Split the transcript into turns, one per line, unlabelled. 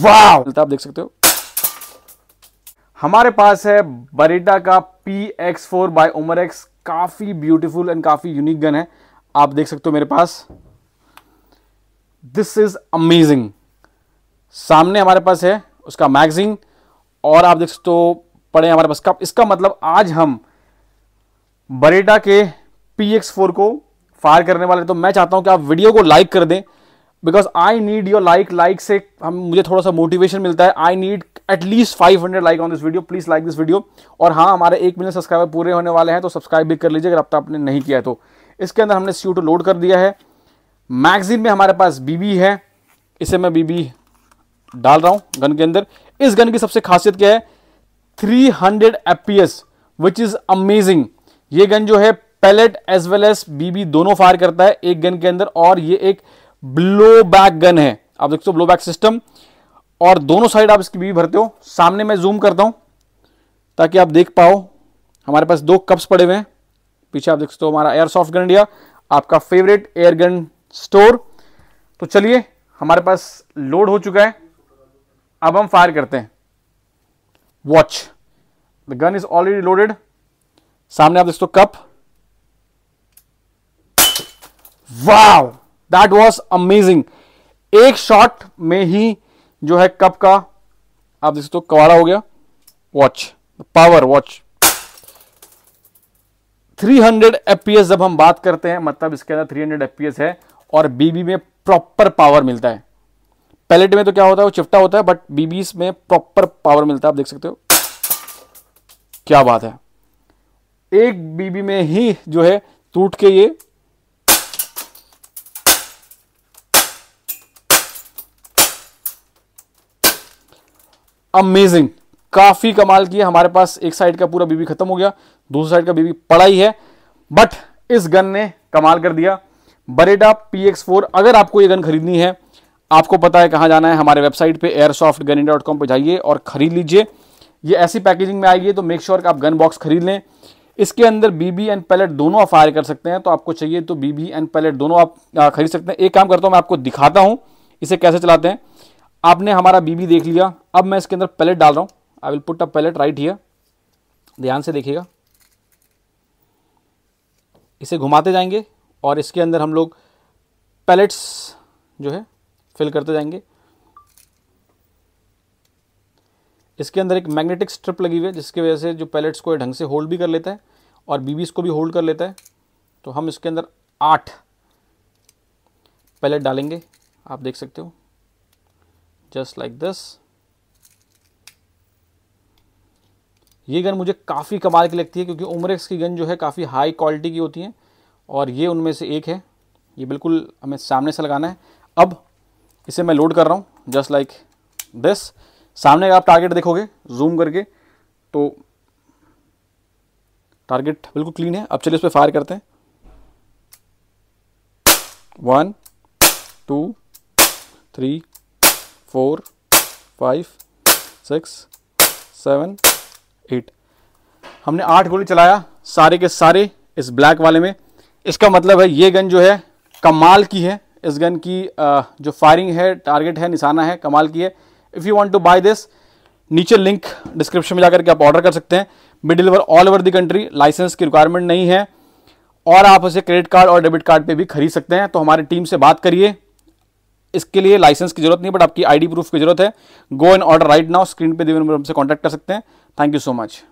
वाह आप देख सकते हो हमारे पास है बरेटा का P X four by Umarex काफ़ी ब्यूटीफुल एंड काफ़ी यूनिक गन है आप देख सकते हो मेरे पास दिस इज़ अमेजिंग सामने हमारे पास है उसका मैगजीन और आप देख सकते हो पड़े हमारे पास कप इसका मतलब आज हम बरेटा के पी एक्स फोर को फायर करने वाले तो मैं चाहता हूं कि आप वीडियो को लाइक कर दें because I need your like like से हम मुझे थोड़ा सा मोटिवेशन मिलता है I need at least five hundred like on this video please like this video और हाँ हमारे एक मिलियन सब्सक्राइबर पूरे होने वाले हैं तो सब्सक्राइब भी कर लीजिए अगर अब तक आपने नहीं किया तो इसके अंदर हमने सी लोड कर दिया है मैगजीन में हमारे पास बीबी है इसे मैं बीबी डाल रहा हूँ गन के अंदर इस गन की सबसे खासियत क्या है three hundred F P S which is amazing ये गन जो है pellet as well as BB दोनों फायर करता है एक गन के अंदर और ये एक ब्लो बैक गन है आप देखते हो ब्लो बैक सिस्टम और दोनों साइड आप इसकी बीवी भरते हो सामने मैं जूम करता हूं ताकि आप देख पाओ हमारे पास दो कप्स पड़े हुए हैं पीछे आप देख सकते हो हमारा एयर सॉफ्ट गन इंडिया आपका फेवरेट एयर गन स्टोर तो चलिए हमारे पास लोड हो चुका है अब हम फायर करते हैं watch the gun is already loaded सामने आप देख सकते हो कप वाह दैट वॉज अमेजिंग एक शॉट में ही जो है कप का आप देख सकते हो तो कवाड़ा हो गया वॉच पावर वॉच 300 हंड्रेड जब हम बात करते हैं मतलब इसके अंदर 300 हंड्रेड है और बीबी में प्रॉपर पावर मिलता है पैलेट में तो क्या होता है वो चिपटा होता है बट बीबी में प्रॉपर पावर मिलता है आप देख सकते हो क्या बात है एक बीबी में ही जो है टूट के ये अमेजिंग काफ़ी कमाल की है हमारे पास एक साइड का पूरा बीबी खत्म हो गया दूसरी साइड का बीबी पड़ा ही है बट इस गन ने कमाल कर दिया बरेडा पी एक्स फोर अगर आपको ये गन खरीदनी है आपको पता है कहाँ जाना है हमारे वेबसाइट पे Airsoft Gun India dot com पर जाइए और ख़रीद लीजिए ये ऐसी पैकेजिंग में आएगी तो मेक श्योर sure आप गन बॉक्स खरीद लें इसके अंदर बीबी एंड पैलेट दोनों आप फायर कर सकते हैं तो आपको चाहिए तो बीबी एंड पैलेट दोनों आप खरीद सकते हैं एक काम करता हूँ मैं आपको दिखाता हूँ इसे कैसे चलाते हैं आपने हमारा बीबी देख लिया अब मैं इसके अंदर पैलेट डाल रहा हूँ I will put a pellet right here ध्यान से देखिएगा इसे घुमाते जाएंगे और इसके अंदर हम लोग पैलेट्स जो है फिल करते जाएंगे इसके अंदर एक मैग्नेटिक स्ट्रिप लगी हुई है जिसकी वजह से जो पैलेट्स को ढंग से होल्ड भी कर लेता है और बीबीस को भी होल्ड कर लेता है तो हम इसके अंदर आठ पैलेट डालेंगे आप देख सकते हो जस्ट लाइक दिस ये गन मुझे काफ़ी कमाल की लगती है क्योंकि उमरेक्स की गन जो है काफ़ी हाई क्वालिटी की होती है और ये उनमें से एक है ये बिल्कुल हमें सामने से लगाना है अब इसे मैं लोड कर रहा हूँ जस्ट लाइक दिस सामने आप टारगेट देखोगे जूम करके तो टारगेट बिल्कुल क्लीन है अब चलिए उस पर फायर करते हैं one two three four five six seven eight हमने आठ गोली चलाया सारे के सारे इस ब्लैक वाले में इसका मतलब है ये गन जो है कमाल की है इस गन की जो फायरिंग है टारगेट है निशाना है कमाल की है if you want to buy this नीचे लिंक डिस्क्रिप्शन में जाकर के आप ऑर्डर कर सकते हैं may deliver all over the country licence की रिक्वायरमेंट नहीं है और आप उसे क्रेडिट कार्ड और डेबिट कार्ड पे भी खरीद सकते हैं तो हमारी टीम से बात करिए इसके लिए लाइसेंस की जरूरत नहीं बट आपकी आईडी प्रूफ की जरूरत है go and order right now screen पे दिए नंबर हमसे कॉन्टैक्ट कर सकते हैं थैंक यू सो मच